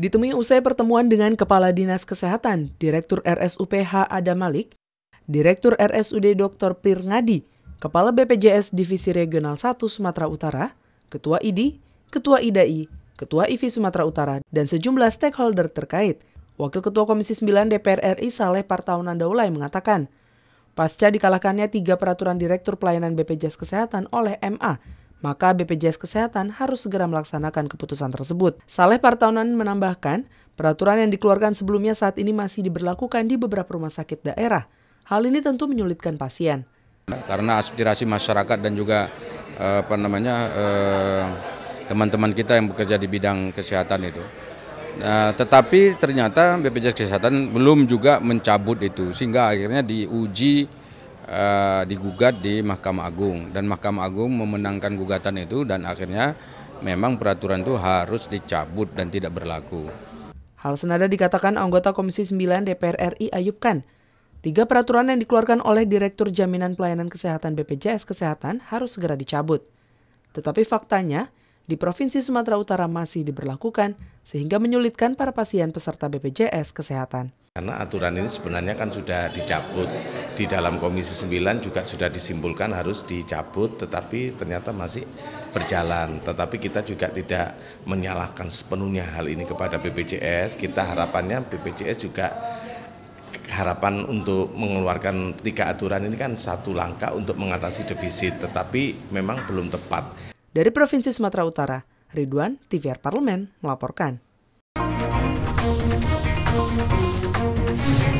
Ditemui usai pertemuan dengan Kepala Dinas Kesehatan, Direktur RSUPH Adam Malik, Direktur RSUD Dr. Pir Ngadi, Kepala BPJS Divisi Regional 1 Sumatera Utara, Ketua IDI, Ketua IDAI, Ketua IVI Sumatera Utara, dan sejumlah stakeholder terkait, Wakil Ketua Komisi 9 DPR RI Saleh Partaunan Daulay mengatakan, pasca dikalahkannya tiga peraturan Direktur Pelayanan BPJS Kesehatan oleh MA maka BPJS Kesehatan harus segera melaksanakan keputusan tersebut. Saleh Partaunan menambahkan, peraturan yang dikeluarkan sebelumnya saat ini masih diberlakukan di beberapa rumah sakit daerah. Hal ini tentu menyulitkan pasien. Karena aspirasi masyarakat dan juga eh, apa namanya eh, teman-teman kita yang bekerja di bidang kesehatan itu. Nah, tetapi ternyata BPJS Kesehatan belum juga mencabut itu sehingga akhirnya diuji uh, digugat di Mahkamah Agung dan Mahkamah Agung memenangkan gugatan itu dan akhirnya memang peraturan itu harus dicabut dan tidak berlaku. Hal senada dikatakan anggota Komisi 9 DPR RI Ayub Khan. Tiga peraturan yang dikeluarkan oleh Direktur Jaminan Pelayanan Kesehatan BPJS Kesehatan harus segera dicabut. Tetapi faktanya, di Provinsi Sumatera Utara masih diberlakukan sehingga menyulitkan para pasien peserta BPJS Kesehatan. Karena aturan ini sebenarnya kan sudah dicabut. Di dalam Komisi 9 juga sudah disimpulkan harus dicabut, tetapi ternyata masih berjalan. Tetapi kita juga tidak menyalahkan sepenuhnya hal ini kepada BPJS. Kita harapannya BPJS juga harapan untuk mengeluarkan tiga aturan ini kan satu langkah untuk mengatasi defisit, tetapi memang belum tepat. Dari Provinsi Sumatera Utara, Ridwan, TVR Parlemen, melaporkan. Thank you.